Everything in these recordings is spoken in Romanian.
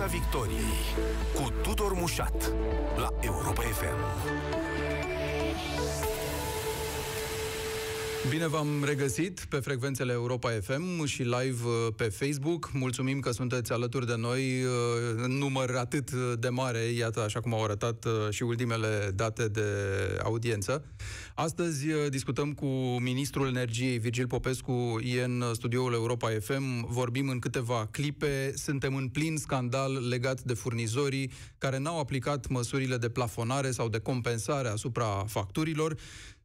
Piața Victoriei cu Tudor Mușat la Europa FM. Bine v-am regăsit pe frecvențele Europa FM și live uh, pe Facebook. Mulțumim că sunteți alături de noi uh, în număr atât de mare, iată așa cum au arătat uh, și ultimele date de audiență. Astăzi discutăm cu ministrul energiei Virgil Popescu, e în studioul Europa FM. Vorbim în câteva clipe. Suntem în plin scandal legat de furnizorii care n-au aplicat măsurile de plafonare sau de compensare asupra facturilor.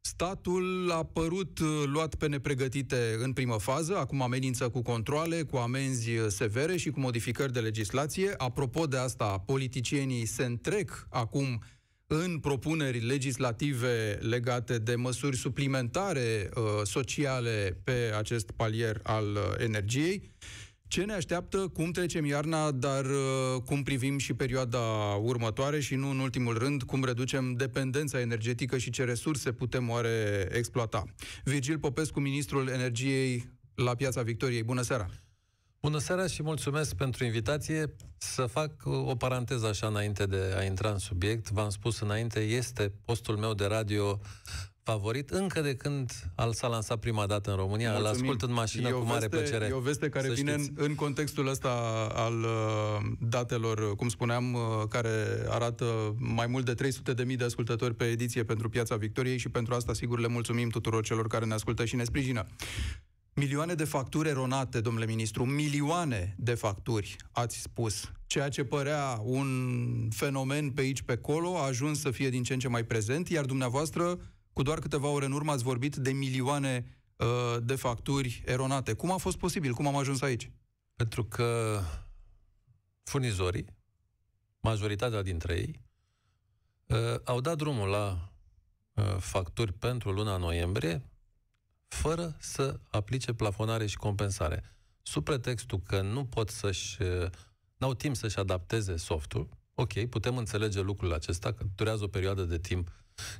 Statul a părut uh, luat pe nepregătite în primă fază, acum amenință cu controle, cu amenzi uh, severe și cu modificări de legislație. Apropo de asta, politicienii se întrec acum în propuneri legislative legate de măsuri suplimentare uh, sociale pe acest palier al uh, energiei ce ne așteaptă, cum trecem iarna, dar uh, cum privim și perioada următoare și nu în ultimul rând, cum reducem dependența energetică și ce resurse putem oare exploata. Virgil Popescu, ministrul energiei la Piața Victoriei. Bună seara! Bună seara și mulțumesc pentru invitație. Să fac uh, o paranteză așa înainte de a intra în subiect. V-am spus înainte, este postul meu de radio favorit încă de când al s-a lansat prima dată în România. Îl ascult în mașină cu mare plăcere. E o veste care vine în, în contextul ăsta al uh, datelor, uh, cum spuneam, uh, care arată mai mult de 300.000 de ascultători pe ediție pentru Piața Victoriei și pentru asta, sigur, le mulțumim tuturor celor care ne ascultă și ne sprijină. Milioane de facturi eronate, domnule ministru, milioane de facturi, ați spus. Ceea ce părea un fenomen pe aici, pe acolo, a ajuns să fie din ce în ce mai prezent, iar dumneavoastră cu doar câteva ore în urmă ați vorbit de milioane uh, de facturi eronate. Cum a fost posibil? Cum am ajuns aici? Pentru că furnizorii, majoritatea dintre ei, uh, au dat drumul la uh, facturi pentru luna noiembrie fără să aplice plafonare și compensare. Sub pretextul că nu pot să-și... Uh, n-au timp să-și adapteze softul, ok, putem înțelege lucrul acesta, că durează o perioadă de timp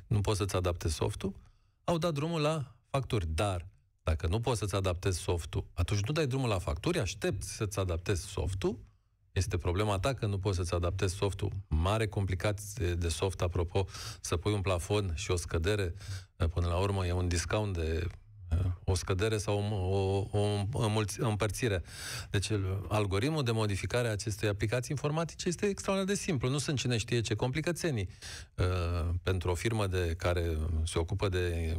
nu poți să-ți adaptezi softul, au dat drumul la facturi. Dar dacă nu poți să-ți adaptezi softul, atunci nu dai drumul la facturi, aștepți să-ți adaptezi softul. Este problema ta că nu poți să-ți adaptezi softul. Mare complicație de soft, apropo, să pui un plafon și o scădere. Până la urmă, e un discount de o scădere sau o, o, o împărțire. Deci algoritmul de modificare a acestei aplicații informatice este extraordinar de simplu. Nu sunt cine știe ce complicățenii. Uh, pentru o firmă de care se ocupă de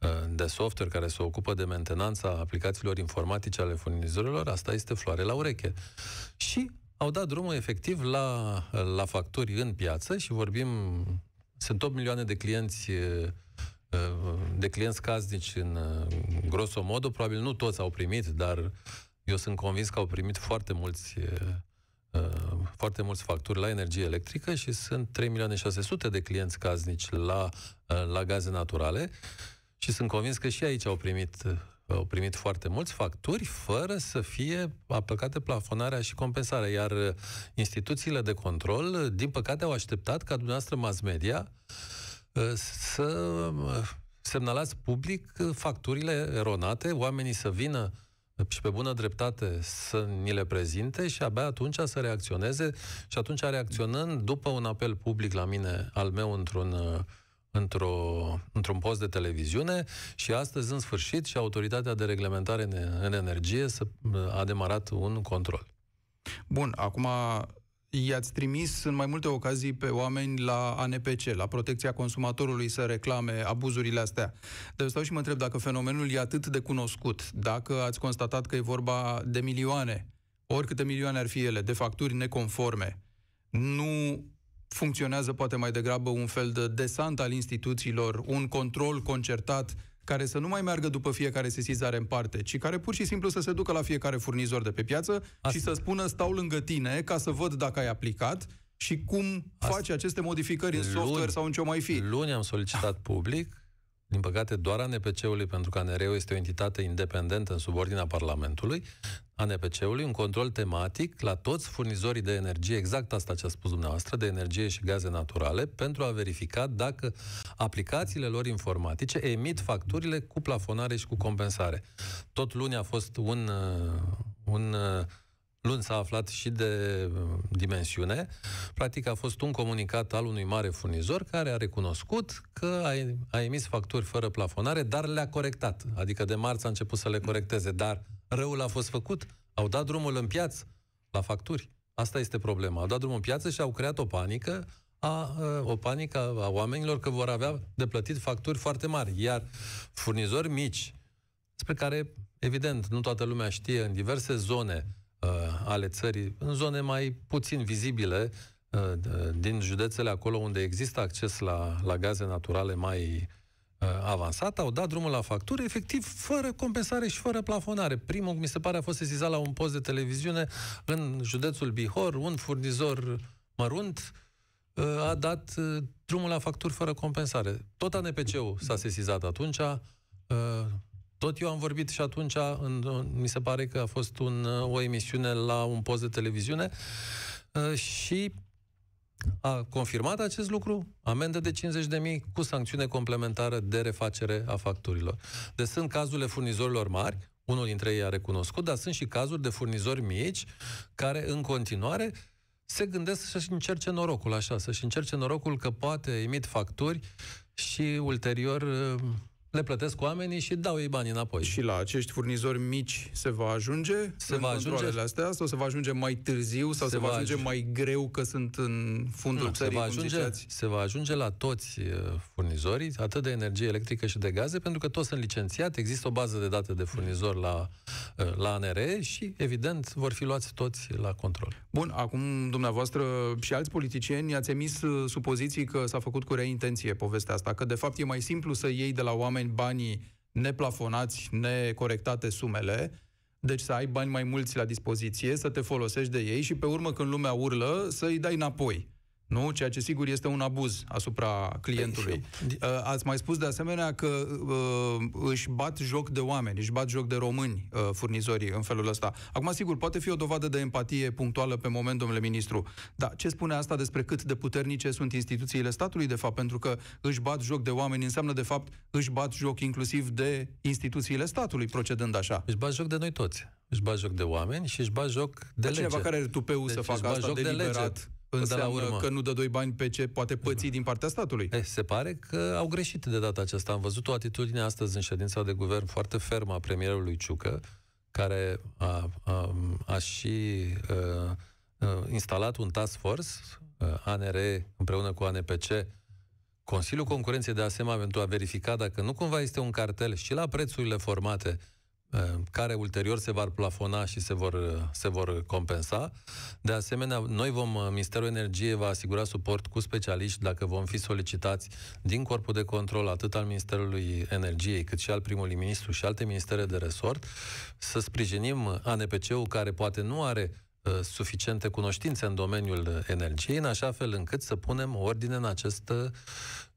uh, de software care se ocupă de mentenanța aplicațiilor informatice ale furnizorilor, asta este floare la ureche. Și au dat drumul efectiv la, la facturi în piață și vorbim, sunt 8 milioane de clienți uh, Uh, de clienți casnici în uh, grosomodo, probabil nu toți au primit, dar eu sunt convins că au primit foarte mulți uh, foarte mulți facturi la energie electrică și sunt 3.600.000 de clienți casnici la, la gaze naturale și sunt convins că și aici au primit, au primit foarte mulți facturi fără să fie aplicate plafonarea și compensarea, iar instituțiile de control, din păcate, au așteptat ca dumneavoastră mass media Ă, să semnalați public facturile eronate, oamenii să vină și pe bună dreptate să ni le prezinte și abia atunci să reacționeze și atunci reacționând după un apel public la mine, al meu într-un ă, într-o, într-un post de televiziune și astăzi, în sfârșit, și Autoritatea de Reglementare în, în Energie să, ă, a demarat un control. Bun, acum i-ați trimis în mai multe ocazii pe oameni la ANPC, la protecția consumatorului, să reclame abuzurile astea. Deci stau și mă întreb dacă fenomenul e atât de cunoscut, dacă ați constatat că e vorba de milioane, oricâte milioane ar fi ele, de facturi neconforme, nu funcționează poate mai degrabă un fel de desant al instituțiilor, un control concertat care să nu mai meargă după fiecare sesizare în parte, ci care pur și simplu să se ducă la fiecare furnizor de pe piață Asta. și să spună stau lângă tine ca să văd dacă ai aplicat și cum Asta. faci aceste modificări în software luni, sau în ce mai fi. Luni am solicitat public din păcate, doar ANPC-ului, pentru că ANR-ul este o entitate independentă în subordinea Parlamentului, ANPC-ului, un control tematic la toți furnizorii de energie, exact asta ce a spus dumneavoastră, de energie și gaze naturale, pentru a verifica dacă aplicațiile lor informatice emit facturile cu plafonare și cu compensare. Tot luni a fost un, uh, un uh, Luni s-a aflat și de uh, dimensiune. Practic a fost un comunicat al unui mare furnizor care a recunoscut că a, a emis facturi fără plafonare, dar le-a corectat. Adică de marți a început să le corecteze, dar răul a fost făcut. Au dat drumul în piață la facturi. Asta este problema. Au dat drumul în piață și au creat o panică a, uh, o panică a oamenilor că vor avea de plătit facturi foarte mari. Iar furnizori mici, despre care, evident, nu toată lumea știe, în diverse zone, ale țării, în zone mai puțin vizibile, uh, din județele acolo unde există acces la, la gaze naturale mai uh, avansat, au dat drumul la facturi, efectiv, fără compensare și fără plafonare. Primul, mi se pare, a fost sesizat la un post de televiziune în județul Bihor, un furnizor mărunt uh, a dat drumul la facturi fără compensare. Tot ANPC-ul s-a sesizat atunci, tot eu am vorbit și atunci, în, mi se pare că a fost un, o emisiune la un post de televiziune uh, și a confirmat acest lucru, amendă de 50.000 cu sancțiune complementară de refacere a facturilor. Deci sunt cazurile furnizorilor mari, unul dintre ei a recunoscut, dar sunt și cazuri de furnizori mici care în continuare se gândesc să-și încerce norocul așa, să-și încerce norocul că poate emit facturi și ulterior uh, le plătesc oamenii și dau ei bani înapoi. Și la acești furnizori mici se va ajunge se în va ajunge... astea sau se va ajunge mai târziu sau se, se va ajunge, ajunge mai greu că sunt în fundul nu, țării, se va, ajunge, ziceați? se va ajunge la toți uh, furnizorii, atât de energie electrică și de gaze, pentru că toți sunt licențiați, există o bază de date de furnizori la, uh, la ANR și, evident, vor fi luați toți la control. Bun, acum dumneavoastră și alți politicieni ați emis uh, supoziții că s-a făcut cu rea intenție povestea asta, că de fapt e mai simplu să iei de la oameni oameni banii neplafonați, necorectate sumele, deci să ai bani mai mulți la dispoziție, să te folosești de ei și pe urmă când lumea urlă să îi dai înapoi nu? ceea ce sigur este un abuz asupra clientului. Păi ă, ați mai spus de asemenea că ă, își bat joc de oameni, își bat joc de români ă, furnizorii în felul ăsta. Acum, sigur, poate fi o dovadă de empatie punctuală pe moment, domnule ministru, dar ce spune asta despre cât de puternice sunt instituțiile statului, de fapt? Pentru că își bat joc de oameni înseamnă, de fapt, își bat joc inclusiv de instituțiile statului, procedând așa. Își bat joc de noi toți. Își bat joc de oameni și își bat joc de lege. cineva care are tupeu deci să facă asta joc deliberat. De lege înseamnă la urmă. că nu dă doi bani pe ce poate păți din partea statului. Eh, se pare că au greșit de data aceasta. Am văzut o atitudine astăzi în ședința de guvern foarte fermă a premierului Ciucă, care a, a, a și a, a, instalat un task force, ANR împreună cu ANPC, Consiliul Concurenței de asemenea pentru a verifica dacă nu cumva este un cartel și la prețurile formate Uh, care ulterior se vor plafona și se vor, uh, se vor compensa. De asemenea, noi vom, uh, Ministerul Energiei va asigura suport cu specialiști dacă vom fi solicitați din corpul de control atât al Ministerului Energiei cât și al primului ministru și alte ministere de resort să sprijinim ANPC-ul care poate nu are suficiente cunoștințe în domeniul energiei, în așa fel încât să punem ordine în acest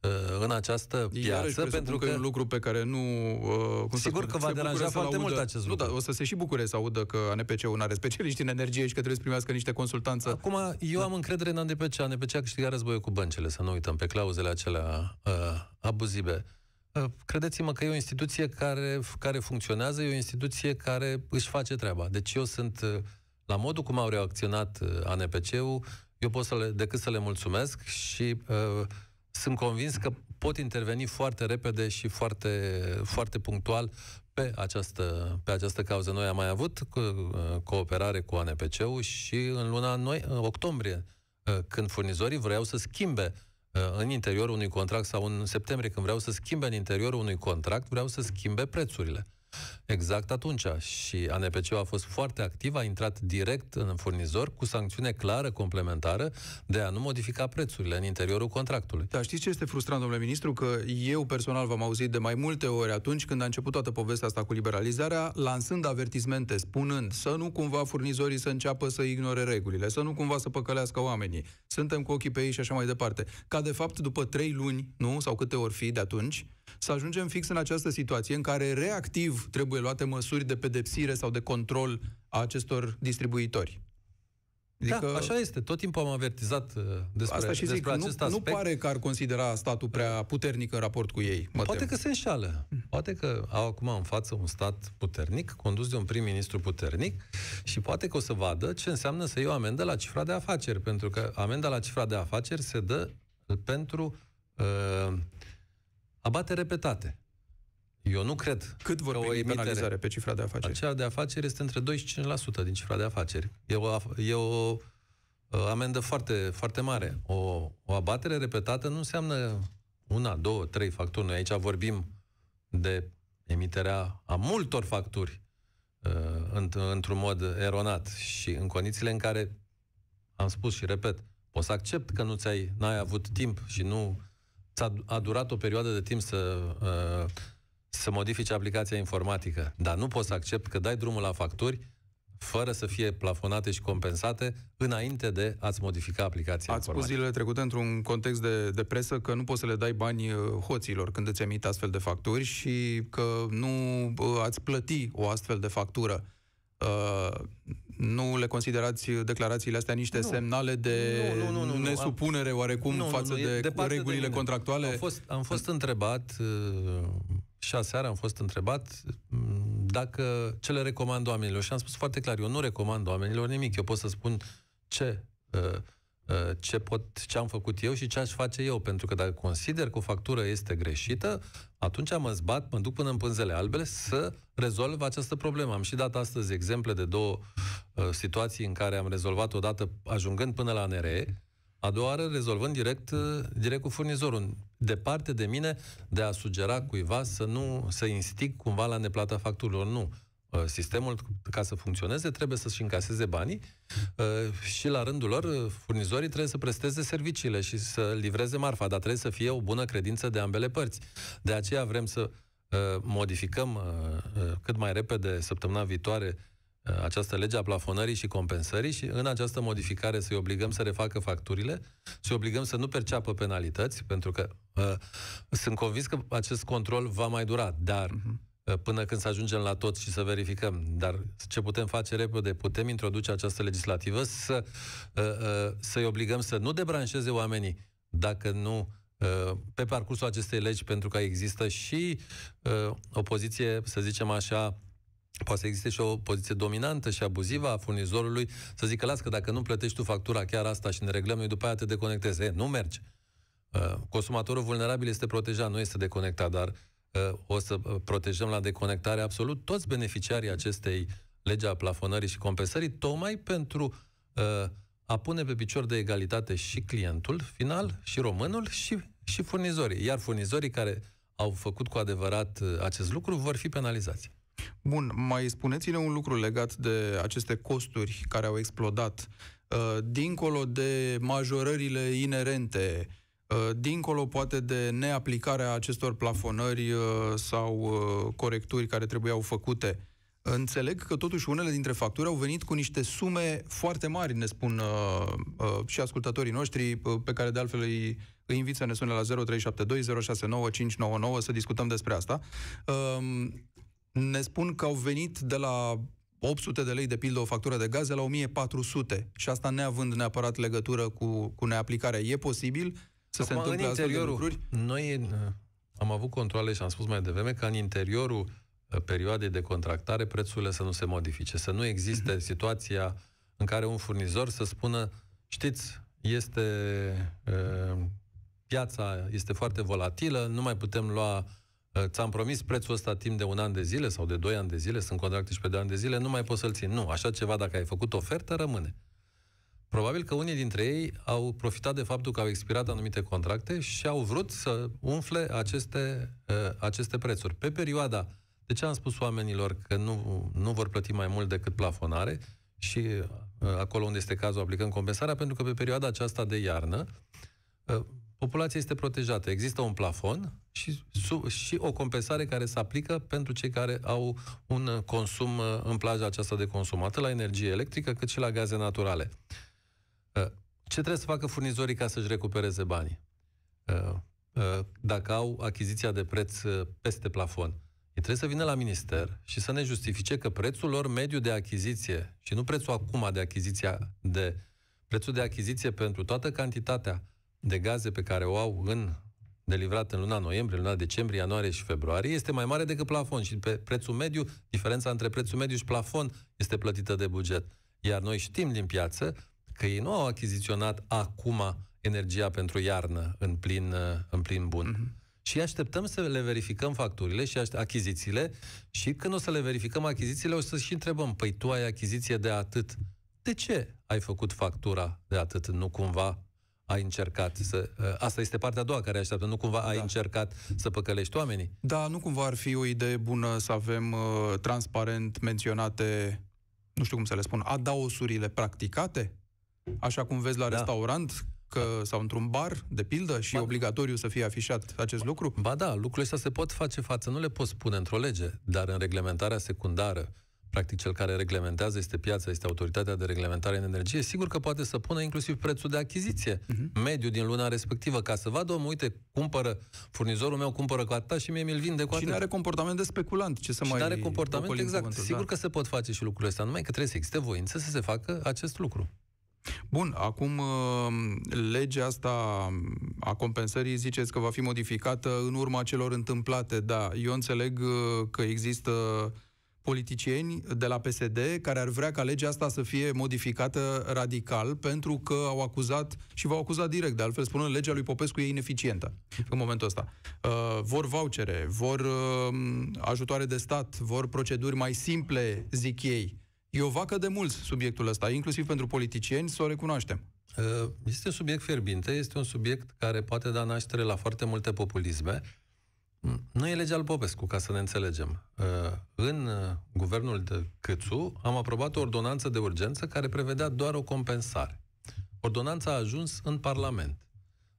Uh, în această piață, pentru că... e un lucru pe care nu... Uh, cum Sigur că va deranja foarte mult acest lucru. Nu, da, o să se și bucure să audă că ANPC-ul nu are specialiști în energie și că trebuie să primească niște consultanță. Acum, eu da. am încredere în ANPC. ANPC a câștigat războiul cu băncile, să nu uităm, pe clauzele acelea uh, abuzive. Uh, credeți-mă că e o instituție care, care funcționează, e o instituție care își face treaba. Deci eu sunt, uh, la modul cum au reacționat uh, ANPC-ul, eu pot să le, decât să le mulțumesc și uh, sunt convins că pot interveni foarte repede și foarte, foarte punctual pe această, pe această cauză. Noi am mai avut uh, cooperare cu ANPC-ul și în luna noi, în octombrie, uh, când furnizorii vreau să schimbe uh, în interiorul unui contract sau în septembrie, când vreau să schimbe în interiorul unui contract, vreau să schimbe prețurile. Exact atunci. Și ANPC a fost foarte activ, a intrat direct în furnizor cu sancțiune clară, complementară, de a nu modifica prețurile în interiorul contractului. Dar știți ce este frustrant, domnule ministru? Că eu personal v-am auzit de mai multe ori atunci când a început toată povestea asta cu liberalizarea, lansând avertismente, spunând să nu cumva furnizorii să înceapă să ignore regulile, să nu cumva să păcălească oamenii. Suntem cu ochii pe ei și așa mai departe. Ca de fapt, după trei luni, nu, sau câte ori fi de atunci, să ajungem fix în această situație în care reactiv trebuie luate măsuri de pedepsire sau de control a acestor distribuitori. Da, adică... Da, așa este. Tot timpul am avertizat uh, despre, Asta și zic, despre acest nu, aspect. Nu pare că ar considera statul prea puternic în raport cu ei. Mă Poate tem. că se înșală. Poate că au acum în față un stat puternic, condus de un prim-ministru puternic și poate că o să vadă ce înseamnă să iei o amendă la cifra de afaceri, pentru că amenda la cifra de afaceri se dă pentru uh, abate repetate. Eu nu cred Cât vor primi o emitere, penalizare pe cifra de afaceri? Aceea de afaceri este între 2 și 5% din cifra de afaceri. E o, e o uh, amendă foarte, foarte mare. O, o abatere repetată nu înseamnă una, două, trei facturi. Noi aici vorbim de emiterea a multor facturi uh, într-un mod eronat și în condițiile în care, am spus și repet, poți să accept că nu ți-ai, n-ai avut timp și nu S-a, a durat o perioadă de timp să, uh, să modifice aplicația informatică, dar nu poți să accept că dai drumul la facturi fără să fie plafonate și compensate înainte de a-ți modifica aplicația. Ați spus zilele trecute într-un context de, de presă că nu poți să le dai bani uh, hoților când îți emit astfel de facturi și că nu uh, ați plăti o astfel de factură. Uh, nu le considerați declarațiile astea niște nu. semnale de nu, nu, nu, nu, nesupunere am, oarecum nu, față nu, nu, de regulile de contractuale? Am fost, am fost întrebat, uh, și aseară am fost întrebat mm, dacă ce le recomand oamenilor. Și am spus foarte clar, eu nu recomand oamenilor nimic. Eu pot să spun ce, uh, uh, ce, pot, ce am făcut eu și ce aș face eu. Pentru că dacă consider că o factură este greșită, atunci mă zbat, mă duc până în pânzele albele să rezolvă această problemă. Am și dat astăzi exemple de două uh, situații în care am rezolvat odată ajungând până la NRE, a doua oară rezolvând direct, uh, direct cu furnizorul. Departe de mine de a sugera cuiva să nu să instig cumva la neplata facturilor. Nu uh, sistemul, ca să funcționeze, trebuie să-și încaseze banii uh, și, la rândul lor, uh, furnizorii trebuie să presteze serviciile și să livreze marfa, dar trebuie să fie o bună credință de ambele părți. De aceea vrem să Uh, modificăm uh, uh, cât mai repede săptămâna viitoare această lege a plafonării și compensării și în această modificare să-i obligăm să refacă facturile, să-i obligăm să nu perceapă penalități, pentru că uh, sunt convins că acest control va mai dura, dar uh-huh. uh, până când să ajungem la tot și să verificăm. Dar ce putem face repede? Putem introduce această legislativă să, uh, uh, să-i obligăm să nu debranșeze oamenii dacă nu pe parcursul acestei legi, pentru că există și uh, o poziție, să zicem așa, poate să existe și o poziție dominantă și abuzivă a furnizorului, să zică, las că dacă nu plătești tu factura chiar asta și ne reglăm, noi după aia te deconectezi. E, nu merge. Uh, consumatorul vulnerabil este protejat, nu este deconectat, dar uh, o să protejăm la deconectare absolut toți beneficiarii acestei legi a plafonării și compensării, tocmai pentru uh, a pune pe picior de egalitate și clientul final, și românul, și, și furnizorii. Iar furnizorii care au făcut cu adevărat uh, acest lucru vor fi penalizați. Bun, mai spuneți-ne un lucru legat de aceste costuri care au explodat, uh, dincolo de majorările inerente, uh, dincolo poate de neaplicarea acestor plafonări sau corecturi care trebuiau făcute Înțeleg că totuși unele dintre facturi au venit cu niște sume foarte mari, ne spun uh, uh, și ascultătorii noștri, uh, pe care de altfel îi, îi invit să ne sune la 0372069599 să discutăm despre asta. Uh, ne spun că au venit de la 800 de lei de pildă o factură de gaze la 1400 și asta neavând neapărat legătură cu, cu neaplicarea. E posibil să Acum, se întâmple în interiorul, astfel de lucruri? Noi uh, am avut controle și am spus mai devreme că în interiorul perioadei de contractare prețurile să nu se modifice, să nu existe mhm. situația în care un furnizor să spună, știți, este uh, piața este foarte volatilă, nu mai putem lua uh, Ți-am promis prețul ăsta timp de un an de zile sau de doi ani de zile, sunt contracte și pe doi ani de zile, nu mai poți să-l țin. Nu, așa ceva, dacă ai făcut ofertă, rămâne. Probabil că unii dintre ei au profitat de faptul că au expirat anumite contracte și au vrut să umfle aceste, uh, aceste prețuri. Pe perioada de ce am spus oamenilor că nu, nu vor plăti mai mult decât plafonare și uh, acolo unde este cazul aplicăm compensarea? Pentru că pe perioada aceasta de iarnă uh, populația este protejată. Există un plafon și, și o compensare care se aplică pentru cei care au un consum uh, în plaja aceasta de consum, atât la energie electrică cât și la gaze naturale. Ce trebuie să facă furnizorii ca să-și recupereze banii? Dacă au achiziția de preț peste plafon. Ei trebuie să vină la minister și să ne justifice că prețul lor mediu de achiziție, și nu prețul acum de achiziția de prețul de achiziție pentru toată cantitatea de gaze pe care o au în delivrat în luna noiembrie, luna decembrie, ianuarie și februarie, este mai mare decât plafon și pe prețul mediu, diferența între prețul mediu și plafon este plătită de buget. Iar noi știm din piață că ei nu au achiziționat acum energia pentru iarnă în plin, în plin bun. Mm-hmm și așteptăm să le verificăm facturile și achizițiile și când o să le verificăm achizițiile, o să și întrebăm, păi tu ai achiziție de atât, de ce ai făcut factura de atât? Nu cumva ai încercat să... Ă, asta este partea a doua care așteaptă. Nu cumva ai da. încercat să păcălești oamenii? Da, nu cumva ar fi o idee bună să avem uh, transparent menționate, nu știu cum să le spun, adaosurile practicate? Așa cum vezi la da. restaurant, sau într-un bar, de pildă, și ba, obligatoriu să fie afișat acest lucru? Ba da, lucrurile astea se pot face față, nu le poți pune într-o lege, dar în reglementarea secundară, practic cel care reglementează este piața, este autoritatea de reglementare în energie, sigur că poate să pună inclusiv prețul de achiziție, uh-huh. mediu din luna respectivă, ca să vadă, omul, uite, cumpără, furnizorul meu cumpără cu atâta și mie mi-l vinde cu atâta. Și are comportament de speculant, ce să și mai... Și are comportament, exact. Cuvântul, sigur da. că se pot face și lucrurile astea, numai că trebuie să existe voință să se facă acest lucru. Bun, acum uh, legea asta a compensării ziceți că va fi modificată în urma celor întâmplate, da. Eu înțeleg uh, că există politicieni de la PSD care ar vrea ca legea asta să fie modificată radical pentru că au acuzat și v-au acuzat direct, de altfel spunând legea lui Popescu e ineficientă în momentul ăsta. Uh, vor vouchere, vor uh, ajutoare de stat, vor proceduri mai simple, zic ei. E o vacă de mulți subiectul ăsta, inclusiv pentru politicieni, să o recunoaștem. Uh, este un subiect fierbinte, este un subiect care poate da naștere la foarte multe populisme. Mm, nu e legea al Popescu, ca să ne înțelegem. Uh, în uh, guvernul de Câțu am aprobat o ordonanță de urgență care prevedea doar o compensare. Ordonanța a ajuns în Parlament.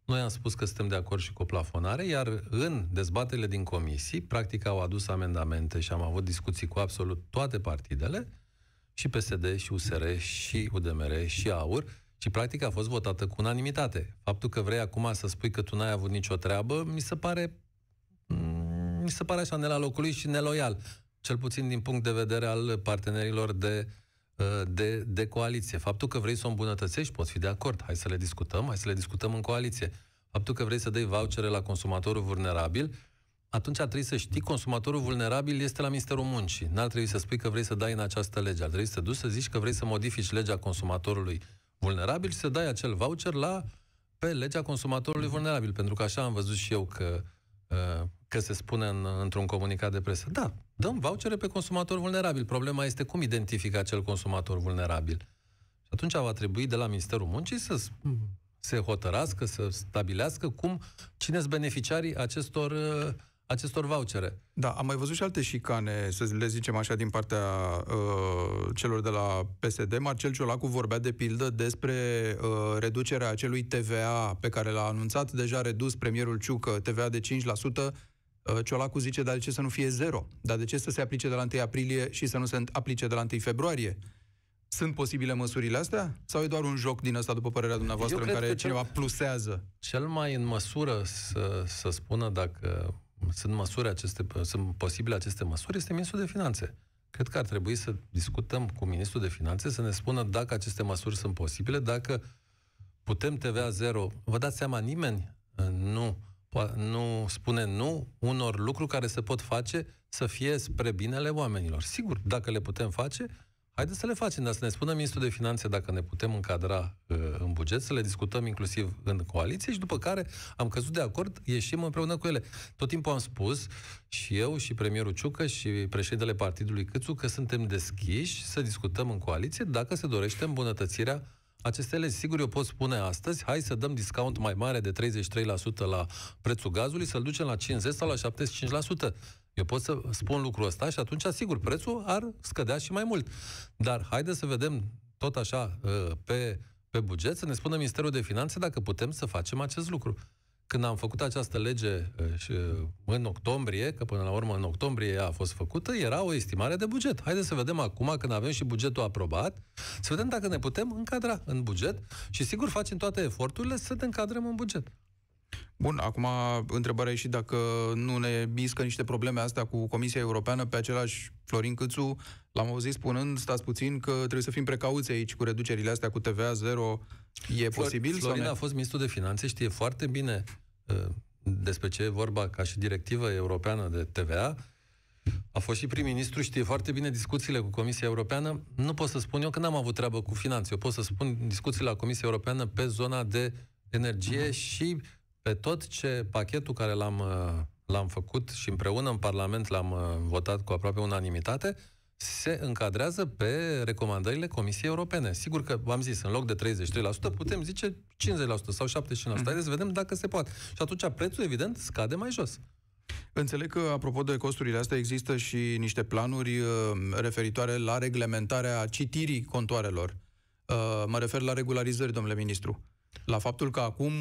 Noi am spus că suntem de acord și cu o plafonare, iar în dezbatele din comisii, practic au adus amendamente și am avut discuții cu absolut toate partidele, și PSD, și USR, și UDMR, și AUR, și practic a fost votată cu unanimitate. Faptul că vrei acum să spui că tu n-ai avut nicio treabă, mi se pare mm, mi se pare așa ne la locului și neloial, cel puțin din punct de vedere al partenerilor de, uh, de, de coaliție. Faptul că vrei să o îmbunătățești, poți fi de acord, hai să le discutăm, hai să le discutăm în coaliție. Faptul că vrei să dai vouchere la consumatorul vulnerabil, atunci ar trebui să știi consumatorul vulnerabil este la Ministerul Muncii. N-ar trebui să spui că vrei să dai în această lege. Ar trebui să duci să zici că vrei să modifici legea consumatorului vulnerabil și să dai acel voucher la pe legea consumatorului vulnerabil. Pentru că așa am văzut și eu că, uh, că se spune în, într-un comunicat de presă. Da, dăm vouchere pe consumator vulnerabil. Problema este cum identifică acel consumator vulnerabil. Și atunci va trebui de la Ministerul Muncii să se hotărască, să stabilească cum, cine sunt beneficiarii acestor uh, acestor vouchere. Da, am mai văzut și alte șicane, să le zicem așa, din partea uh, celor de la PSD. Marcel Ciolacu vorbea de pildă despre uh, reducerea acelui TVA pe care l-a anunțat deja redus premierul Ciucă, TVA de 5%. Uh, Ciolacu zice, dar de ce să nu fie zero? Dar de ce să se aplice de la 1 aprilie și să nu se aplice de la 1 februarie? Sunt posibile măsurile astea? Sau e doar un joc din asta, după părerea dumneavoastră, Eu în care cineva cel... plusează? Cel mai în măsură să, să spună dacă sunt măsuri aceste, sunt posibile aceste măsuri, este Ministrul de Finanțe. Cred că ar trebui să discutăm cu Ministrul de Finanțe să ne spună dacă aceste măsuri sunt posibile, dacă putem TVA zero. Vă dați seama, nimeni uh, nu, nu spune nu unor lucruri care se pot face să fie spre binele oamenilor. Sigur, dacă le putem face, Haideți să le facem, dar să ne spună ministrul de finanțe dacă ne putem încadra uh, în buget, să le discutăm inclusiv în coaliție și după care am căzut de acord, ieșim împreună cu ele. Tot timpul am spus și eu și premierul Ciucă și președintele partidului Câțu că suntem deschiși să discutăm în coaliție dacă se dorește îmbunătățirea aceste legi. Sigur, eu pot spune astăzi, hai să dăm discount mai mare de 33% la prețul gazului, să-l ducem la 50 sau la 75%. Eu pot să spun lucrul ăsta și atunci, sigur, prețul ar scădea și mai mult. Dar haideți să vedem tot așa uh, pe, pe buget, să ne spună Ministerul de Finanțe dacă putem să facem acest lucru. Când am făcut această lege uh, și uh, în octombrie, că până la urmă în octombrie ea a fost făcută, era o estimare de buget. Haideți să vedem acum, când avem și bugetul aprobat, să vedem dacă ne putem încadra în buget și sigur facem toate eforturile să ne încadrăm în buget. Bun, acum întrebarea e și dacă nu ne biscă niște probleme astea cu Comisia Europeană pe același Florin Câțu, l-am auzit spunând, stați puțin, că trebuie să fim precauți aici cu reducerile astea cu TVA 0. E Flor- posibil? Florin sau a fost ministru de finanțe, știe foarte bine uh, despre ce e vorba ca și directivă europeană de TVA. A fost și prim-ministru, știe foarte bine discuțiile cu Comisia Europeană. Nu pot să spun eu că n-am avut treabă cu finanțe. Eu pot să spun discuțiile la Comisia Europeană pe zona de energie uh-huh. și pe tot ce pachetul care l-am, uh, l-am făcut și împreună în Parlament l-am uh, votat cu aproape unanimitate, se încadrează pe recomandările Comisiei Europene. Sigur că, v-am zis, în loc de 33%, putem zice 50% sau 75%. mm Haideți să vedem dacă se poate. Și atunci prețul, evident, scade mai jos. Înțeleg că, apropo de costurile astea, există și niște planuri uh, referitoare la reglementarea citirii contoarelor. Mă refer la regularizări, domnule ministru. La faptul că acum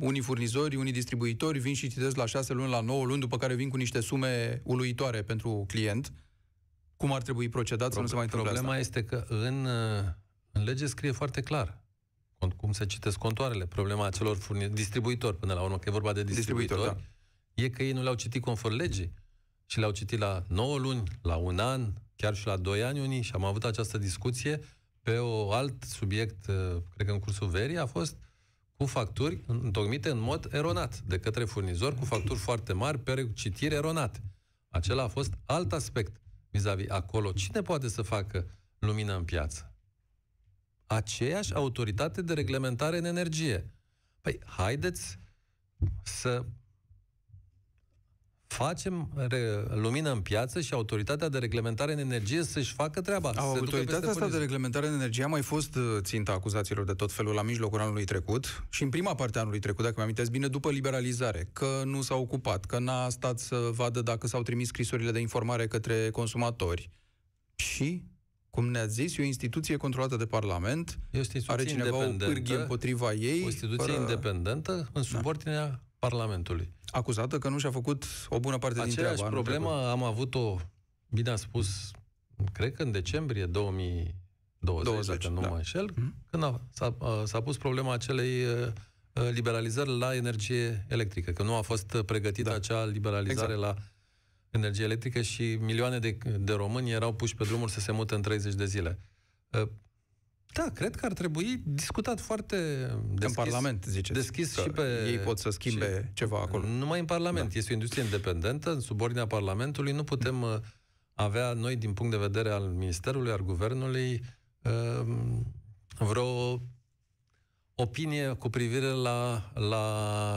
unii furnizori, unii distribuitori vin și citesc la 6 luni, la 9 luni, după care vin cu niște sume uluitoare pentru client, cum ar trebui procedat Pro- să nu se mai întâmple Problema asta? este că în, în lege scrie foarte clar cum se citesc contoarele, problema acelor furni- distribuitori, până la urmă, că e vorba de distribuitori, distribuitor, da. e că ei nu le-au citit conform legii și le-au citit la 9 luni, la un an, chiar și la 2 ani unii și am avut această discuție pe o alt subiect, cred că în cursul verii, a fost cu facturi întocmite în mod eronat de către furnizor, cu facturi foarte mari pe citiri eronate. Acela a fost alt aspect vis-a-vis acolo. Cine poate să facă lumină în piață? Aceeași autoritate de reglementare în energie. Păi, haideți să facem re- lumină în piață și autoritatea de reglementare în energie să-și facă treaba. Au, autoritatea asta de reglementare în energie a mai fost uh, ținta acuzațiilor de tot felul la mijlocul anului trecut și în prima parte a anului trecut, dacă mi-am bine, după liberalizare, că nu s-a ocupat, că n-a stat să vadă dacă s-au trimis scrisorile de informare către consumatori. Și cum ne a zis, e o instituție controlată de Parlament, e o instituție are cineva o pârghie împotriva ei. O instituție fără... independentă în da. subordinea da. Parlamentului. Acuzată că nu și-a făcut o bună parte Aceeași din treaba. Aceeași problemă am avut-o, bine am spus, cred că în decembrie 2020, 20, dacă nu da. mă înșel, mm-hmm. când a, s-a, s-a pus problema acelei liberalizări la energie electrică, că nu a fost pregătită da. acea liberalizare exact. la energie electrică și milioane de, de români erau puși pe drumuri să se mute în 30 de zile. Da, cred că ar trebui discutat foarte deschis. În Parlament, ziceți. Deschis și pe... Ei pot să schimbe și... ceva acolo. Numai în Parlament. Da. Este o industrie independentă, în subordinea Parlamentului. Nu putem uh, avea noi, din punct de vedere al Ministerului, al Guvernului, um, vreo opinie cu privire la, la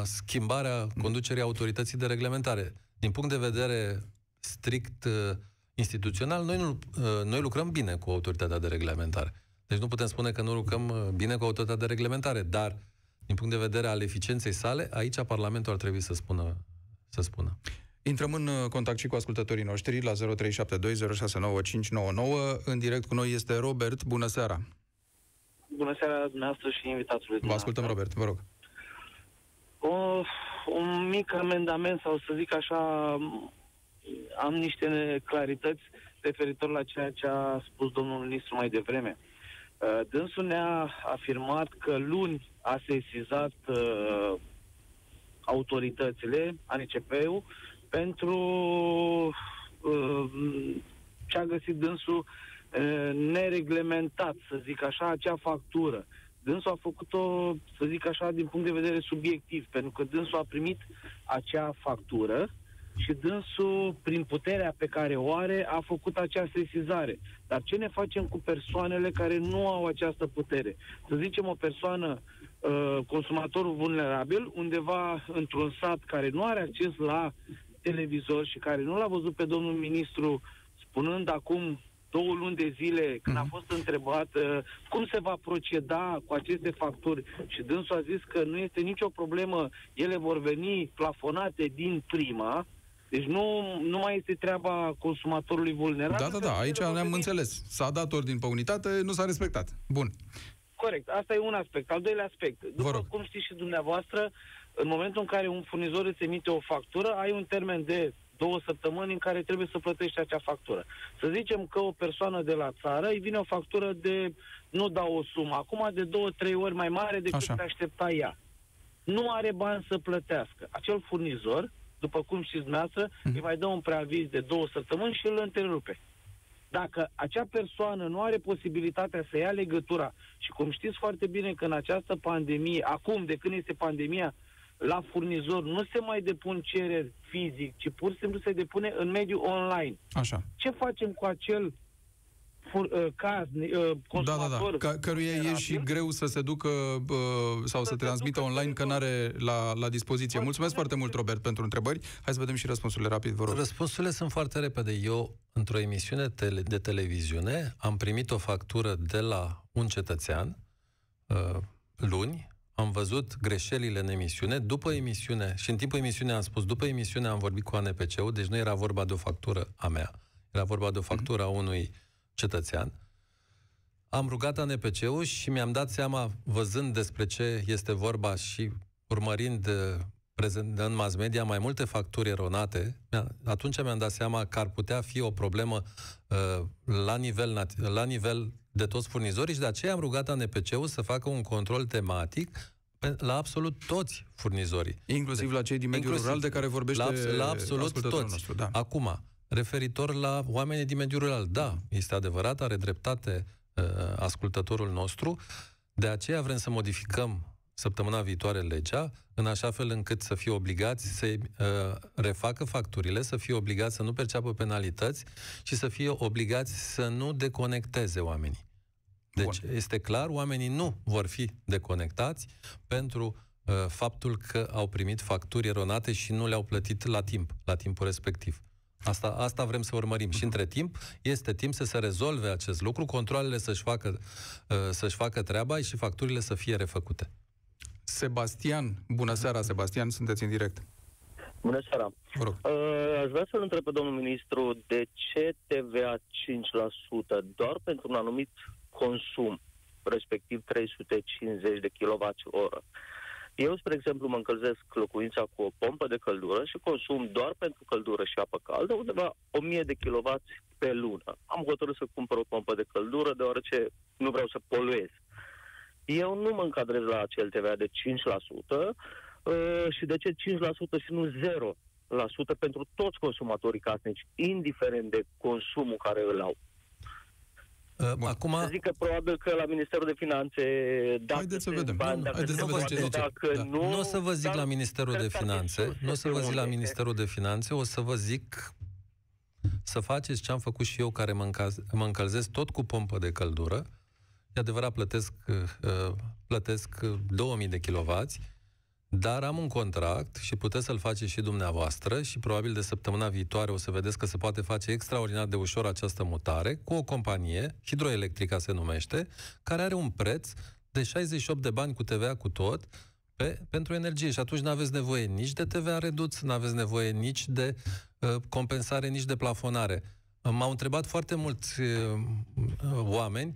schimbarea conducerii autorității de reglementare. Din punct de vedere strict uh, instituțional, noi, nu, uh, noi lucrăm bine cu autoritatea de reglementare. Deci nu putem spune că nu lucrăm uh, bine cu autoritatea de reglementare, dar din punct de vedere al eficienței sale, aici Parlamentul ar trebui să spună. Să spună. Intrăm în uh, contact și cu ascultătorii noștri la 0372069599. În direct cu noi este Robert. Bună seara! Bună seara dumneavoastră și invitatului Vă ascultăm, Robert, vă rog. O, un mic amendament sau să zic așa, am niște clarități referitor la ceea ce a spus domnul ministru mai devreme. Uh, Uh, dânsul ne-a afirmat că luni a sesizat uh, autoritățile, ANCP-ul, pentru uh, ce a găsit dânsul uh, nereglementat, să zic așa, acea factură. Dânsul a făcut-o, să zic așa, din punct de vedere subiectiv, pentru că dânsul a primit acea factură și dânsul, prin puterea pe care o are, a făcut această sesizare. Dar ce ne facem cu persoanele care nu au această putere? Să zicem o persoană, uh, consumatorul vulnerabil, undeva într-un sat care nu are acces la televizor și care nu l-a văzut pe domnul ministru spunând acum două luni de zile, când a mhm. fost întrebat uh, cum se va proceda cu aceste facturi și dânsul a zis că nu este nicio problemă, ele vor veni plafonate din prima, deci nu, nu mai este treaba consumatorului vulnerabil. Da, da, da, aici ne-am înțeles. S-a dat ordin pe unitate, nu s-a respectat. Bun. Corect, asta e un aspect. Al doilea aspect, după cum știți și dumneavoastră, în momentul în care un furnizor îți emite o factură, ai un termen de două săptămâni în care trebuie să plătești acea factură. Să zicem că o persoană de la țară îi vine o factură de, nu dau o sumă, acum de două, trei ori mai mare decât Așa. te aștepta ea. Nu are bani să plătească. Acel furnizor după cum știți dumneavoastră, mm. îi mai dă un preaviz de două săptămâni și îl întrerupe. Dacă acea persoană nu are posibilitatea să ia legătura și cum știți foarte bine că în această pandemie, acum de când este pandemia, la furnizor nu se mai depun cereri fizic, ci pur și simplu se depune în mediul online. Așa. Ce facem cu acel fur, uh, caz, uh, consumator... Da, da, da, Ca, căruia e și greu să se ducă uh, sau să, să transmită online, că n-are la, la dispoziție. Mulțumesc foarte mult, Robert, pentru întrebări. Hai să vedem și răspunsurile rapid, vă rog. Răspunsurile sunt foarte repede. Eu, într-o emisiune tele, de televiziune, am primit o factură de la un cetățean uh, luni, am văzut greșelile în emisiune, după emisiune, și în timpul emisiunii am spus, după emisiune am vorbit cu ANPC-ul, deci nu era vorba de o factură a mea, era vorba de o factură a unui uh, cetățean, am rugat ANPC-ul și mi-am dat seama, văzând despre ce este vorba și urmărind uh, prezent în mass media mai multe facturi eronate, atunci mi-am dat seama că ar putea fi o problemă uh, la, nivel, la nivel de toți furnizorii și de aceea am rugat ANPC-ul să facă un control tematic la absolut toți furnizorii. Inclusiv la cei din mediul rural de care vorbește la, la absolut toți. Nostru, da. Acum, referitor la oamenii din mediul rural. Da, este adevărat, are dreptate uh, ascultătorul nostru, de aceea vrem să modificăm săptămâna viitoare legea, în așa fel încât să fie obligați să uh, refacă facturile, să fie obligați să nu perceapă penalități și să fie obligați să nu deconecteze oamenii. Deci Bun. este clar, oamenii nu vor fi deconectați pentru uh, faptul că au primit facturi eronate și nu le-au plătit la timp, la timpul respectiv. Asta, asta vrem să urmărim. Și între timp, este timp să se rezolve acest lucru, controlele să-și facă, uh, să-și facă treaba și facturile să fie refăcute. Sebastian, bună seara, Sebastian, sunteți în direct. Bună seara. rog. Uh, aș vrea să-l întreb pe domnul ministru de ce TVA 5% doar pentru un anumit consum, respectiv 350 de kWh. Eu, spre exemplu, mă încălzesc locuința cu o pompă de căldură și consum doar pentru căldură și apă caldă undeva 1000 de kW pe lună. Am hotărât să cumpăr o pompă de căldură deoarece nu vreau să poluez. Eu nu mă încadrez la acel TVA de 5% uh, și de ce 5% și nu 0%? pentru toți consumatorii casnici, indiferent de consumul care îl au. Bun. Acum... Să zic că probabil că la Ministerul de Finanțe dacă Haideți să vedem. Bani, dacă Haideți să vedem ce zice. Dacă da. nu, nu o să vă zic la Ministerul de Finanțe, nu o să vă zic la Ministerul de Finanțe, o să vă zic să faceți ce am făcut și eu care mă, încaz, mă încălzesc tot cu pompă de căldură. E adevărat, plătesc, uh, uh, plătesc 2000 de kilovați dar am un contract și puteți să-l faceți și dumneavoastră și probabil de săptămâna viitoare o să vedeți că se poate face extraordinar de ușor această mutare cu o companie, Hidroelectrica se numește, care are un preț de 68 de bani cu TVA cu tot pe, pentru energie și atunci nu aveți nevoie nici de TVA redus, nu aveți nevoie nici de uh, compensare, nici de plafonare. M-au întrebat foarte mulți uh, oameni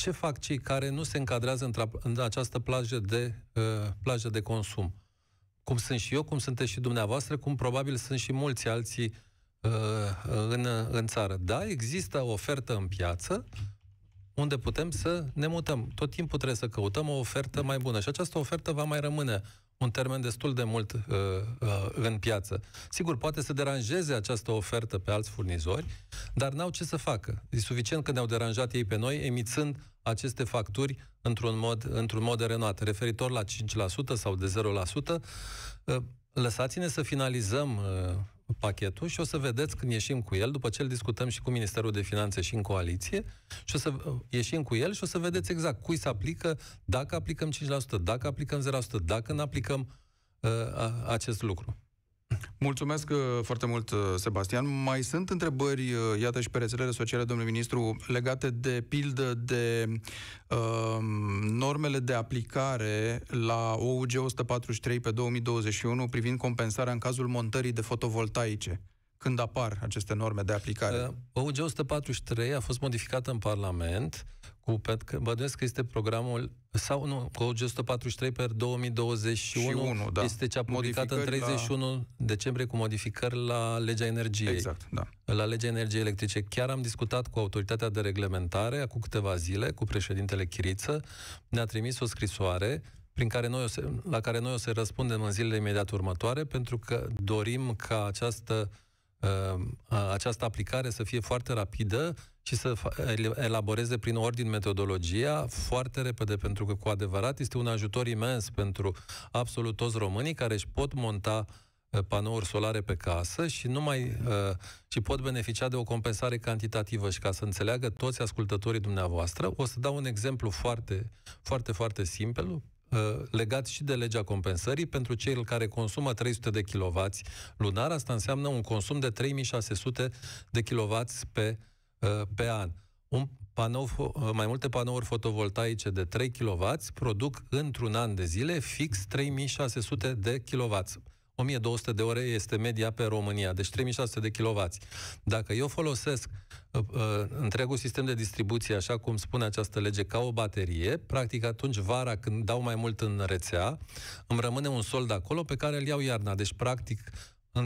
ce fac cei care nu se încadrează într în această plajă de, uh, plajă de consum. Cum sunt și eu, cum sunteți și dumneavoastră, cum probabil sunt și mulți alții uh, în, în țară. Da, există o ofertă în piață unde putem să ne mutăm. Tot timpul trebuie să căutăm o ofertă mai bună și această ofertă va mai rămâne un termen destul de mult uh, uh, în piață. Sigur, poate să deranjeze această ofertă pe alți furnizori, dar n-au ce să facă. E suficient că ne-au deranjat ei pe noi, emițând aceste facturi într-un mod, într-un mod renat, referitor la 5% sau de 0%. Ă, lăsați-ne să finalizăm ă, pachetul și o să vedeți când ieșim cu el, după ce îl discutăm și cu Ministerul de Finanțe și în coaliție, și o să ă, ieșim cu el și o să vedeți exact cui se aplică, dacă aplicăm 5%, dacă aplicăm 0%, dacă nu aplicăm uh, acest lucru. Mulțumesc uh, foarte mult, uh, Sebastian. Mai sunt întrebări, uh, iată și pe rețelele sociale, domnule ministru, legate de pildă de uh, normele de aplicare la OUG 143 pe 2021 privind compensarea în cazul montării de fotovoltaice. Când apar aceste norme de aplicare? OUG 143 a fost modificată în Parlament uh, UPET, că bădesc că este programul, sau nu, Codul 143 per 2021 1, da. este cea publicată în 31 la... decembrie cu modificări la legea energiei. Exact, da. La legea energiei electrice. Chiar am discutat cu autoritatea de reglementare acum câteva zile, cu președintele Chiriță, ne-a trimis o scrisoare prin care noi o să, la care noi o să răspundem în zilele imediat următoare, pentru că dorim ca această Um, această aplicare să fie foarte rapidă și să elaboreze prin ordin metodologia foarte repede, pentru că cu adevărat este un ajutor imens pentru absolut toți românii care își pot monta uh, panouri solare pe casă și nu mai uh, și pot beneficia de o compensare cantitativă și ca să înțeleagă toți ascultătorii dumneavoastră, o să dau un exemplu foarte, foarte, foarte simplu. Uh, legat și de legea compensării pentru cei care consumă 300 de kW lunar. Asta înseamnă un consum de 3600 de kW pe, uh, pe an. Un panou, uh, mai multe panouri fotovoltaice de 3 kW produc într-un an de zile fix 3600 de kW. 1200 de ore este media pe România, deci 3600 de kW. Dacă eu folosesc uh, uh, întregul sistem de distribuție, așa cum spune această lege, ca o baterie, practic atunci vara, când dau mai mult în rețea, îmi rămâne un sold acolo pe care îl iau iarna. Deci, practic,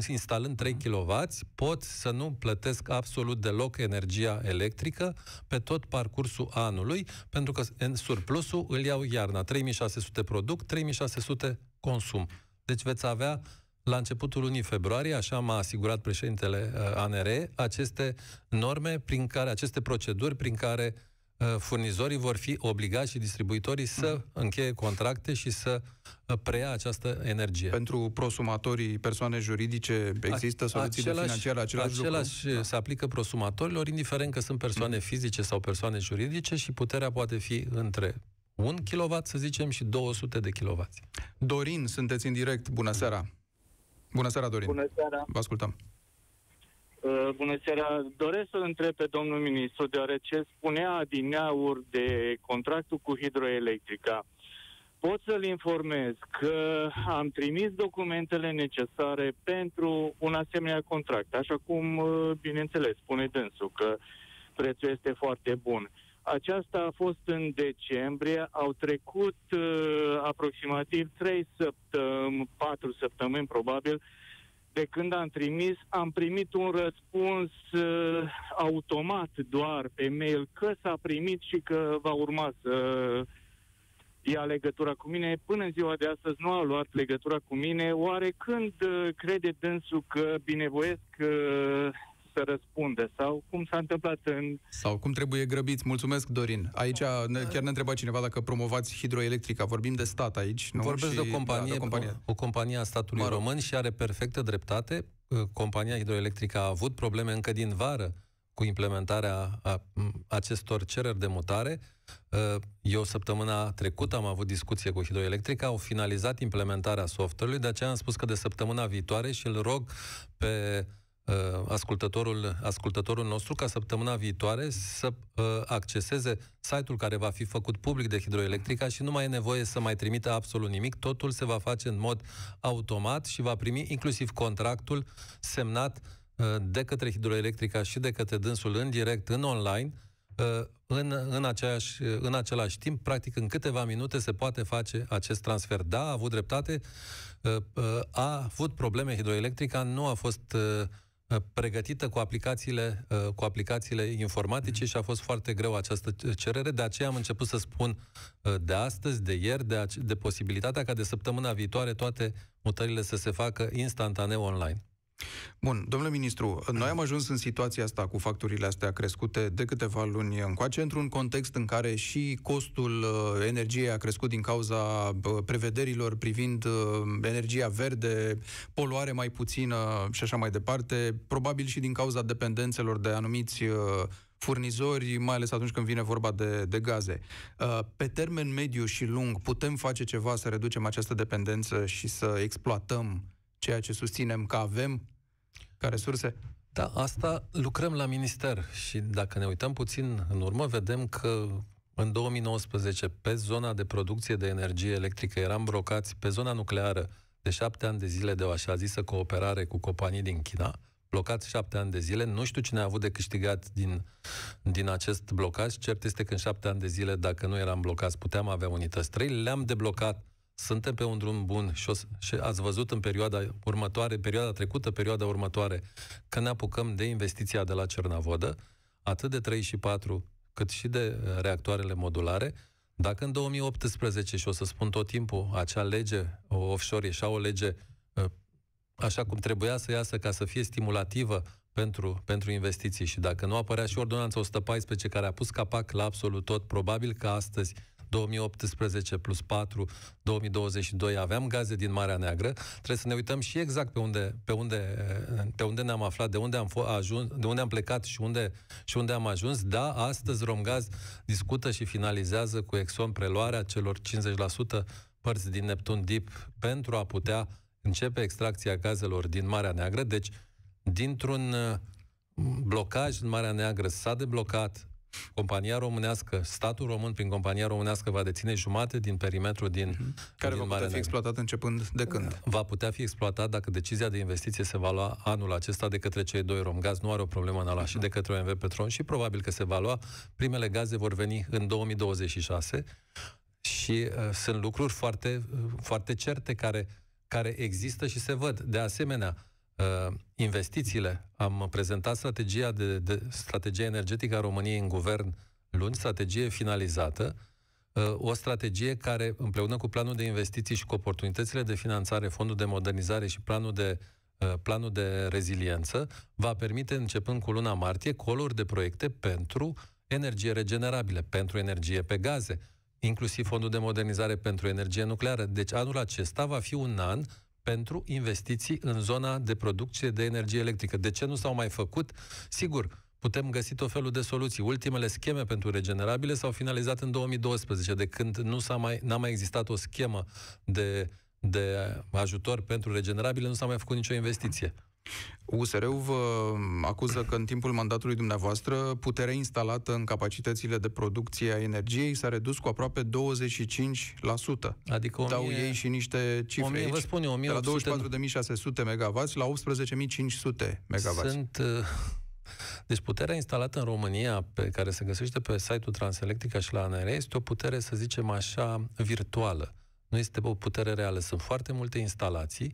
instalând 3 kW, pot să nu plătesc absolut deloc energia electrică pe tot parcursul anului, pentru că în surplusul îl iau iarna. 3600 produc, 3600 consum. Deci veți avea la începutul lunii februarie, așa m-a asigurat președintele uh, ANR, aceste norme prin care, aceste proceduri prin care uh, furnizorii vor fi obligați și distribuitorii să mm. încheie contracte și să uh, preia această energie. Pentru prosumatorii, persoane juridice, există soluții același, financiare, același, același lucru? se aplică prosumatorilor, indiferent că sunt persoane mm. fizice sau persoane juridice și puterea poate fi între 1 kW, să zicem, și 200 de kW. Dorin, sunteți în direct. Bună seara! Bună seara, Dorin. Bună seara. Vă ascultăm. Uh, bună seara. Doresc să întreb pe domnul ministru, deoarece spunea din aur de contractul cu hidroelectrica. Pot să-l informez că am trimis documentele necesare pentru un asemenea contract, așa cum, uh, bineînțeles, spune dânsul că prețul este foarte bun. Uh, aceasta a fost în decembrie, au trecut uh, aproximativ 3 săptămâni, 4 săptămâni probabil, de când am trimis, am primit un răspuns uh, automat doar pe mail că s-a primit și că va urma să ia legătura cu mine. Până în ziua de astăzi nu a luat legătura cu mine. Oare când uh, crede dânsul că binevoiesc uh, să răspunde sau cum s-a întâmplat în... Sau cum trebuie grăbiți. Mulțumesc, Dorin. Aici ne, chiar ne întreba cineva dacă promovați hidroelectrica. Vorbim de stat aici. Nu? Vorbesc și, de, o companie, da, de o companie. O, o companie a statului mă rog. român și are perfectă dreptate. Ă, compania hidroelectrică a avut probleme încă din vară cu implementarea a acestor cereri de mutare. Ă, eu săptămâna trecută am avut discuție cu Hidroelectrica, au finalizat implementarea software-ului, de aceea am spus că de săptămâna viitoare și îl rog pe Uh, ascultătorul, ascultătorul nostru ca săptămâna viitoare să uh, acceseze site-ul care va fi făcut public de Hidroelectrica și nu mai e nevoie să mai trimită absolut nimic. Totul se va face în mod automat și va primi inclusiv contractul semnat uh, de către Hidroelectrica și de către dânsul în direct, în online, uh, în, în, aceeași, uh, în același timp, practic în câteva minute se poate face acest transfer. Da, a avut dreptate, uh, a avut probleme hidroelectrica, nu a fost uh, Uh, pregătită cu aplicațiile, uh, cu aplicațiile informatice mm-hmm. și a fost foarte greu această cerere. De aceea am început să spun uh, de astăzi, de ieri, de, de posibilitatea ca de săptămâna viitoare toate mutările să se facă instantaneu online. Bun, domnule ministru, noi am ajuns în situația asta cu facturile astea crescute de câteva luni încoace, într-un context în care și costul uh, energiei a crescut din cauza uh, prevederilor privind uh, energia verde, poluare mai puțină și așa mai departe, probabil și din cauza dependențelor de anumiți furnizori, mai ales atunci când vine vorba de, de gaze. Pe termen mediu și lung, putem face ceva să reducem această dependență și să exploatăm ceea ce susținem că avem ca resurse? Da, asta lucrăm la minister și dacă ne uităm puțin în urmă, vedem că în 2019, pe zona de producție de energie electrică, eram blocați pe zona nucleară de șapte ani de zile de o așa zisă cooperare cu companii din China, blocați șapte ani de zile. Nu știu cine a avut de câștigat din, din acest blocaj. Cert este că în șapte ani de zile, dacă nu eram blocați, puteam avea unități 3. Le-am deblocat suntem pe un drum bun și, o, și ați văzut în perioada următoare, perioada trecută, perioada următoare, că ne apucăm de investiția de la Cernavodă, atât de 3 și 4, cât și de uh, reactoarele modulare. Dacă în 2018, și o să spun tot timpul, acea lege offshore ieșea o lege uh, așa cum trebuia să iasă ca să fie stimulativă pentru, pentru investiții și dacă nu apărea și ordonanța 114 care a pus capac la absolut tot, probabil că astăzi 2018 plus 4, 2022 aveam gaze din Marea Neagră, trebuie să ne uităm și exact pe unde, pe unde, pe unde ne-am aflat, de unde am, ajuns, de unde am plecat și unde, și unde am ajuns. Da, astăzi Romgaz discută și finalizează cu Exxon preluarea celor 50% părți din Neptun Deep pentru a putea începe extracția gazelor din Marea Neagră. Deci, dintr-un uh, blocaj în Marea Neagră s-a deblocat compania românească, statul român prin compania românească va deține jumate din perimetrul din mm-hmm. Care din va putea Marea fi exploatat începând de când? Da. Va putea fi exploatat dacă decizia de investiție se va lua anul acesta de către cei doi romgaz. Nu are o problemă în ala și de da. către OMV Petron și probabil că se va lua. Primele gaze vor veni în 2026 și uh, sunt lucruri foarte, uh, foarte certe care, care există și se văd. De asemenea, Uh, investițiile. Am prezentat strategia, de, de, strategia energetică a României în guvern luni, strategie finalizată, uh, o strategie care, împreună cu planul de investiții și cu oportunitățile de finanțare, fondul de modernizare și planul de, uh, planul de reziliență, va permite, începând cu luna martie, coluri de proiecte pentru energie regenerabile, pentru energie pe gaze, inclusiv fondul de modernizare pentru energie nucleară. Deci anul acesta va fi un an uh, pentru investiții în zona de producție de energie electrică. De ce nu s-au mai făcut? Sigur, putem găsi tot felul de soluții. Ultimele scheme pentru regenerabile s-au finalizat în 2012, de când nu s-a mai, n-a mai existat o schemă de, de ajutor pentru regenerabile, nu s-a mai făcut nicio investiție. USR-ul vă acuză că în timpul mandatului dumneavoastră puterea instalată în capacitățile de producție a energiei s-a redus cu aproape 25%. Adică 1000, Dau ei și niște cifre 1000, aici, vă spun eu, 1800... de la 24.600 MW la 18.500 MW. Sunt... Uh, deci puterea instalată în România, pe care se găsește pe site-ul Transelectrica și la ANR, este o putere, să zicem așa, virtuală. Nu este o putere reală. Sunt foarte multe instalații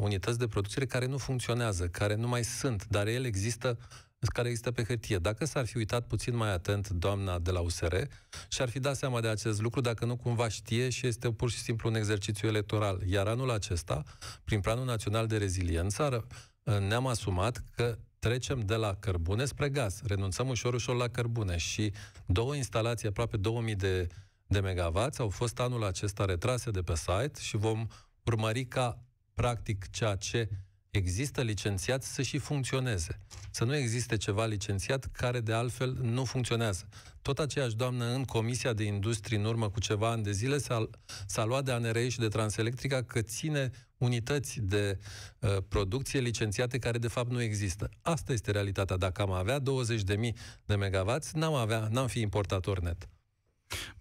unități de producție care nu funcționează, care nu mai sunt, dar ele există care există pe hârtie. Dacă s-ar fi uitat puțin mai atent doamna de la USR și-ar fi dat seama de acest lucru, dacă nu cumva știe și este pur și simplu un exercițiu electoral. Iar anul acesta, prin Planul Național de Reziliență, ă, ne-am asumat că trecem de la cărbune spre gaz. Renunțăm ușor, ușor la cărbune și două instalații, aproape 2000 de, de megavați, au fost anul acesta retrase de pe site și vom urmări ca practic ceea ce există licențiat să și funcționeze. Să nu existe ceva licențiat care de altfel nu funcționează. Tot aceeași doamnă în Comisia de Industrie în urmă cu ceva ani de zile s-a, s-a luat de ANRE și de Transelectrica că ține unități de uh, producție licențiate care de fapt nu există. Asta este realitatea. Dacă am avea 20.000 de megawatts, n-am, avea, n-am fi importator net.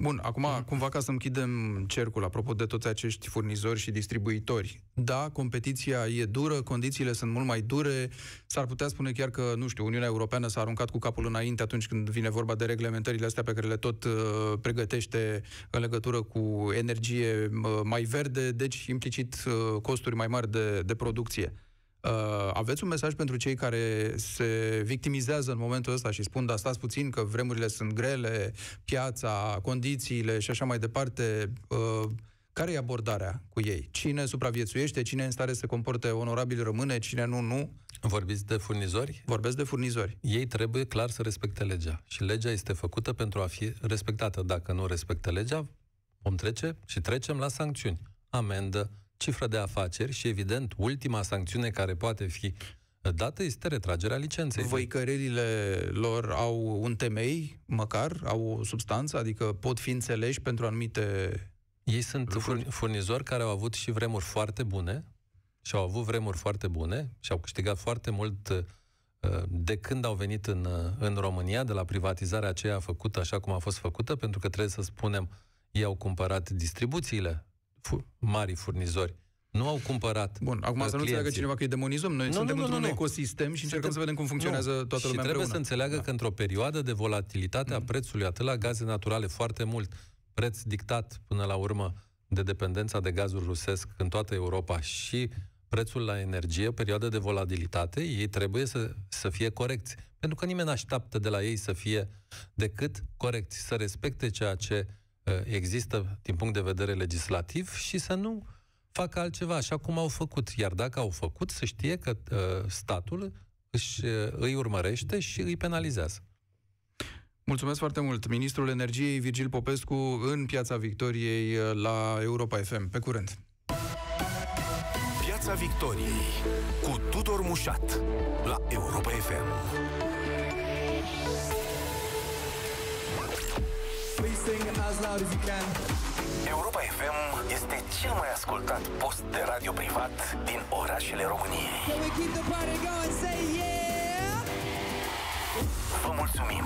Bun, acum mm. cumva ca să închidem cercul apropo de toți acești furnizori și distribuitori. Da, competiția e dură, condițiile sunt mult mai dure, s-ar putea spune chiar că, nu știu, Uniunea Europeană s-a aruncat cu capul înainte atunci când vine vorba de reglementările astea pe care le tot uh, pregătește în legătură cu energie uh, mai verde, deci implicit uh, costuri mai mari de, de producție. Uh, aveți un mesaj pentru cei care se victimizează în momentul ăsta și spun, da, stați puțin că vremurile sunt grele, piața, condițiile și așa mai departe. Uh, care e abordarea cu ei? Cine supraviețuiește, cine în stare să comporte onorabil rămâne, cine nu, nu? Vorbiți de furnizori? Vorbesc de furnizori. Ei trebuie clar să respecte legea. Și legea este făcută pentru a fi respectată. Dacă nu respectă legea, vom trece și trecem la sancțiuni. Amendă, cifră de afaceri și, evident, ultima sancțiune care poate fi dată este retragerea licenței. Văicărelile lor au un temei, măcar, au o substanță, adică pot fi înțeleși pentru anumite Ei sunt lucruri. furnizori care au avut și vremuri foarte bune și au avut vremuri foarte bune și au câștigat foarte mult uh, de când au venit în, uh, în România, de la privatizarea aceea făcută așa cum a fost făcută, pentru că trebuie să spunem, ei au cumpărat distribuțiile fu- mari furnizori nu au cumpărat. Bun, acum să nu înțeleagă cineva că îi demonizăm. Noi nu, suntem nu, nu, într-un nu, ecosistem și încercăm să vedem cum funcționează nu. toată lumea. Și trebuie împreună. să înțeleagă da. că într-o perioadă de volatilitate a mm. prețului, atât la gaze naturale foarte mult, preț dictat până la urmă de dependența de gazul rusesc în toată Europa și prețul la energie, perioadă de volatilitate, ei trebuie să, să fie corecți. Pentru că nimeni nu așteaptă de la ei să fie decât corecți, să respecte ceea ce uh, Uh, există din punct de vedere legislativ și să nu facă altceva, așa cum au făcut. Iar dacă au făcut, să știe că uh, statul își, uh, îi urmărește și îi penalizează. Mulțumesc foarte mult. Ministrul Energiei Virgil Popescu în Piața Victoriei uh, la Europa FM. Pe curând. Piața Victoriei cu Tudor Mușat la Europa FM. Lauri Zican. Europa FM este cel mai ascultat post de radio privat din orașele României. Can we keep the party going? Say yeah! Vă mulțumim!